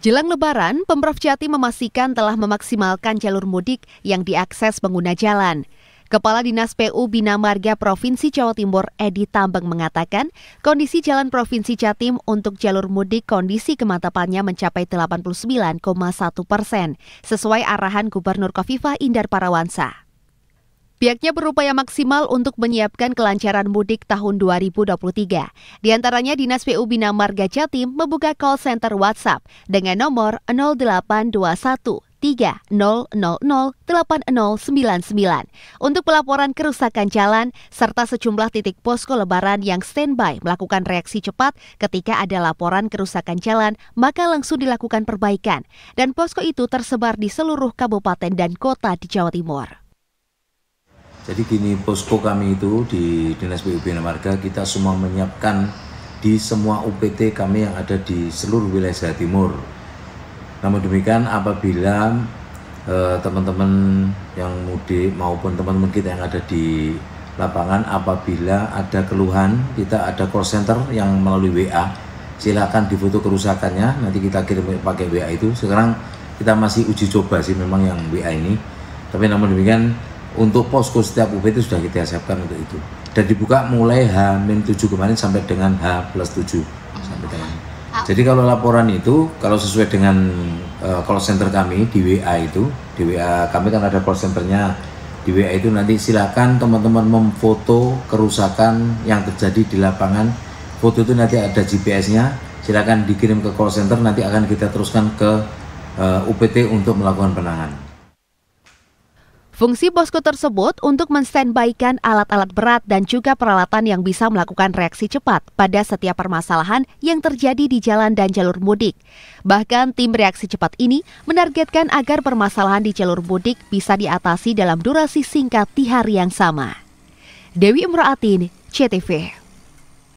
Jelang Lebaran, Pemprov Jati memastikan telah memaksimalkan jalur mudik yang diakses pengguna jalan. Kepala Dinas PU Bina Marga Provinsi Jawa Timur Edi Tambeng mengatakan, kondisi jalan Provinsi Jatim untuk jalur mudik kondisi kemantapannya mencapai 89,1 persen, sesuai arahan Gubernur Kofifa Indar Parawansa. Pihaknya berupaya maksimal untuk menyiapkan kelancaran mudik tahun 2023. Di antaranya Dinas PU Bina Marga Jatim membuka call center WhatsApp dengan nomor 0821 untuk pelaporan kerusakan jalan serta sejumlah titik posko lebaran yang standby melakukan reaksi cepat ketika ada laporan kerusakan jalan maka langsung dilakukan perbaikan dan posko itu tersebar di seluruh kabupaten dan kota di Jawa Timur. Jadi gini posko kami itu di Dinas PUBN Marga kita semua menyiapkan di semua UPT kami yang ada di seluruh wilayah Jawa Timur. Namun demikian apabila eh, teman-teman eh, yang mudik maupun teman-teman kita yang ada di lapangan apabila ada keluhan kita ada call center yang melalui WA silakan difoto kerusakannya nanti kita kirim pakai WA itu sekarang kita masih uji coba sih memang yang WA ini tapi namun demikian untuk posko setiap UPT sudah kita siapkan untuk itu dan dibuka mulai H-7 kemarin sampai dengan H 7 sampai dengan. Ah. Jadi kalau laporan itu kalau sesuai dengan uh, call center kami di WA itu di WA kami kan ada call centernya di WA itu nanti silakan teman-teman memfoto kerusakan yang terjadi di lapangan foto itu nanti ada GPS-nya silakan dikirim ke call center nanti akan kita teruskan ke uh, eh, UPT untuk melakukan penanganan. Fungsi posko tersebut untuk menstandbykan alat-alat berat dan juga peralatan yang bisa melakukan reaksi cepat pada setiap permasalahan yang terjadi di jalan dan jalur mudik. Bahkan tim reaksi cepat ini menargetkan agar permasalahan di jalur mudik bisa diatasi dalam durasi singkat di hari yang sama. Dewi Imraatin, CTV.